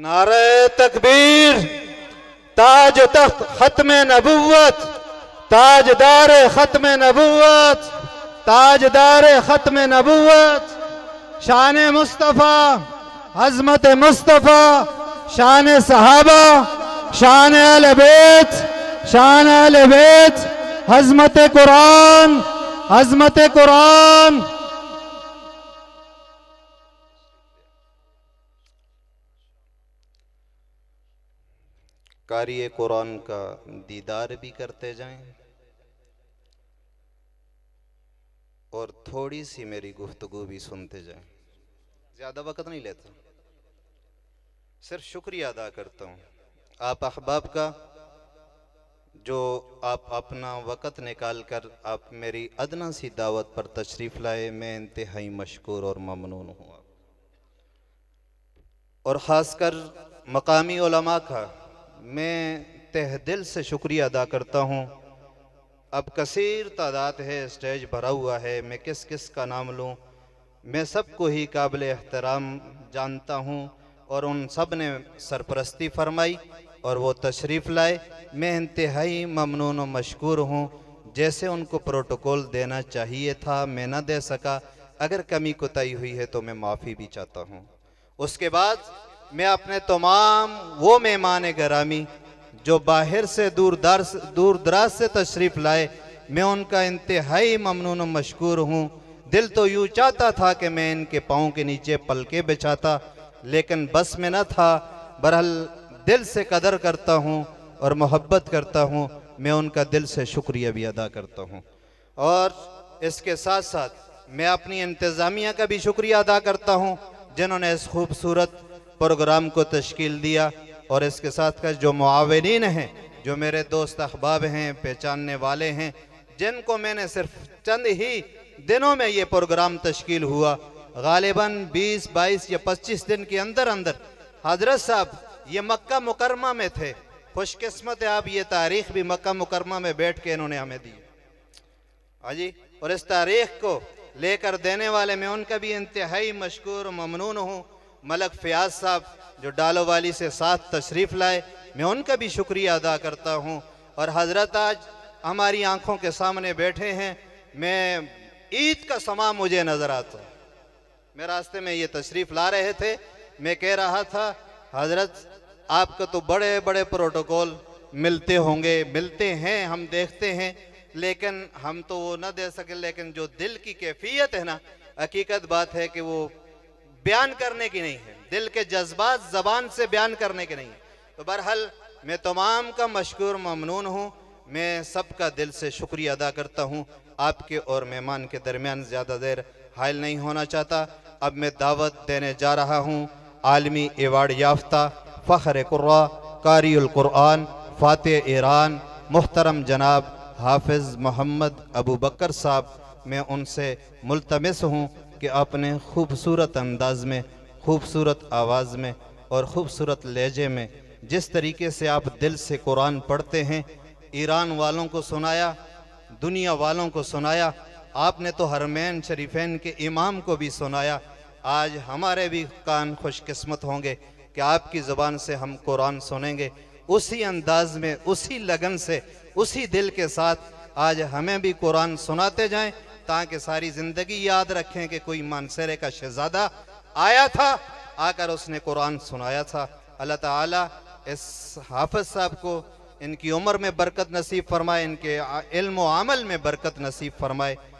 नारे तकबीर ताज तख्त खत्म नबूत ताजदार खत्म नबूत ताजदार खत्म नबूत शान मुस्तफ़ा हजमत मुस्तफ़ा शान सहाबा शान अलबेत शान अलबेत हजमत कुरान हजमत कुरान कारी कुरान का दीदार भी करते जाएं और थोड़ी सी मेरी गुफ्तगु भी सुनते जाएं ज़्यादा वक्त नहीं लेता सिर्फ शुक्रिया अदा करता हूँ आप अहबाब का जो आप अपना वक़्त निकाल कर आप मेरी अदना सी दावत पर तशरीफ़ लाए मैं इंतहाई मशकूर और ममनून हूँ और ख़ास कर मकामी का मैं तह दिल से शुक्रिया अदा करता हूँ अब कसीर तादाद है स्टेज भरा हुआ है मैं किस किस का नाम लूँ मैं सबको ही काबिल एहतराम जानता हूँ और उन सब ने सरपरस्ती फरमाई और वो तशरीफ़ लाए मैं इंतहाई ममनून मशहूर हूँ जैसे उनको प्रोटोकॉल देना चाहिए था मैं ना दे सका अगर कमी कोताही हुई है तो मैं माफ़ी भी चाहता हूँ उसके बाद मैं अपने तमाम वो मेहमान गरामी जो बाहर से दूर दर्श दूर दराज से तशरीफ़ लाए मैं उनका इंतहाई ममनून मशहूर हूँ दिल तो यूँ चाहता था कि मैं इनके पाँव के नीचे पलके बिछाता लेकिन बस में न था बरहल दिल से कदर करता हूँ और मोहब्बत करता हूँ मैं उनका दिल से शुक्रिया भी अदा करता हूँ और इसके साथ साथ मैं अपनी इंतज़ामिया का भी शुक्रिया अदा करता हूँ जिन्होंने इस खूबसूरत प्रोग्राम को तश्कील दिया और इसके साथ का जो मुआवरीन हैं जो मेरे दोस्त अहबाब हैं पहचानने वाले हैं जिनको मैंने सिर्फ चंद ही दिनों में ये प्रोग्राम तश्कील हुआ गालिबा बीस बाईस या पच्चीस दिन के अंदर अंदर हजरत साहब ये मक्का मुकरमा में थे खुशकस्मत आप ये तारीख भी मक्का मुकरमा में बैठ के इन्होंने हमें दी हाजी और इस तारीख को लेकर देने वाले मैं उनका भी इंतहाई मशहूर ममनून हूँ मलक फयाज साहब जो डालो वाली से साथ तशरीफ़ लाए मैं उनका भी शुक्रिया अदा करता हूँ और हज़रत आज हमारी आंखों के सामने बैठे हैं मैं ईद का समा मुझे नज़र आता मैं रास्ते में ये तशरीफ़ ला रहे थे मैं कह रहा था हज़रत आपको तो बड़े बड़े प्रोटोकॉल मिलते होंगे मिलते हैं हम देखते हैं लेकिन हम तो वो ना दे सके लेकिन जो दिल की कैफियत है ना हकीकत बात है कि वो बयान करने की नहीं है दिल के जज्बात जबान से बयान करने के नहीं है तो बहरहाल मैं तमाम का मशहूर ममनून हूँ मैं सबका दिल से शुक्रिया अदा करता हूँ आपके और मेहमान के दरमियान ज़्यादा देर हायल नहीं होना चाहता अब मैं दावत देने जा रहा हूँ आलमी एवार्ड याफ्ता फ़खर कुर्रा क़ारीक़ुरान फ़ात ईरान मोहतरम जनाब हाफिज़ मोहम्मद अबू बकर साहब मैं उनसे मुलतमस हूँ कि अपने खूबसूरत अंदाज में खूबसूरत आवाज़ में और ख़ूबसूरत लहजे में जिस तरीके से आप दिल से कुरान पढ़ते हैं ईरान वालों को सुनाया दुनिया वालों को सुनाया आपने तो हरमैन शरीफेन के इमाम को भी सुनाया आज हमारे भी कान खुशकस्मत होंगे कि आपकी ज़ुबान से हम कुरान सुनेंगे उसी अंदाज में उसी लगन से उसी दिल के साथ आज हमें भी कुरान सुनाते जाएं ताकि सारी जिंदगी याद रखें कि कोई मानसरे का शहजादा आया था आकर उसने कुरान सुनाया था अल्लाह ताला इस हाफज साहब को इनकी उम्र में बरकत नसीब फरमाए इनके इल्म आमल में बरकत नसीब फरमाए